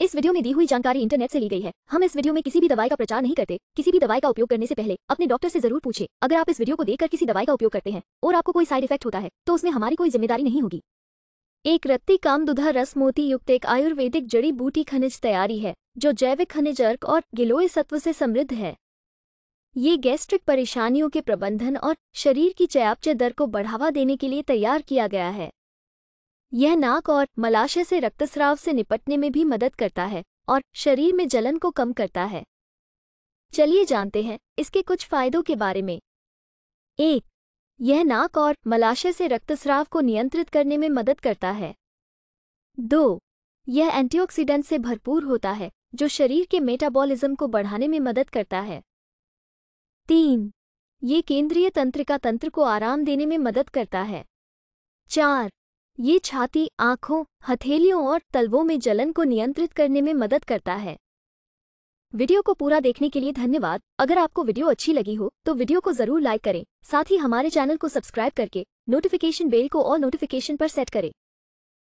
इस वीडियो में दी हुई जानकारी इंटरनेट से ली गई है हम इस वीडियो में किसी भी दवाई का प्रचार नहीं करते किसी भी दवाई का उपयोग करने से पहले अपने डॉक्टर से जरूर पूछे अगर आप इस वीडियो को देखकर किसी दवाई का उपयोग करते हैं और आपको कोई साइड इफेक्ट होता है तो उसमें हमारी कोई जिम्मेदारी नहीं होगी एक रत्ती काम दुधा रस मोती युक्त एक आयुर्वेदिक जड़ी बूटी खनिज तैयारी है जो जैविक खनिज अर्क और गिलोय सत्व से समृद्ध है ये गैस्ट्रिक परेशानियों के प्रबंधन और शरीर की चयापचय दर को बढ़ावा देने के लिए तैयार किया गया है यह नाक और मलाशय से रक्तस्राव से निपटने में भी मदद करता है और शरीर में जलन को कम करता है चलिए जानते हैं इसके कुछ फायदों के बारे में एक यह नाक और मलाशय से रक्तस्राव को नियंत्रित करने में मदद करता है दो यह एंटीऑक्सीडेंट से भरपूर होता है जो शरीर के मेटाबॉलिज्म को बढ़ाने में मदद करता है तीन ये केंद्रीय तंत्रिका तंत्र को आराम देने में मदद करता है चार ये छाती आंखों हथेलियों और तलवों में जलन को नियंत्रित करने में मदद करता है वीडियो को पूरा देखने के लिए धन्यवाद अगर आपको वीडियो अच्छी लगी हो तो वीडियो को जरूर लाइक करें साथ ही हमारे चैनल को सब्सक्राइब करके नोटिफिकेशन बेल को और नोटिफिकेशन पर सेट करें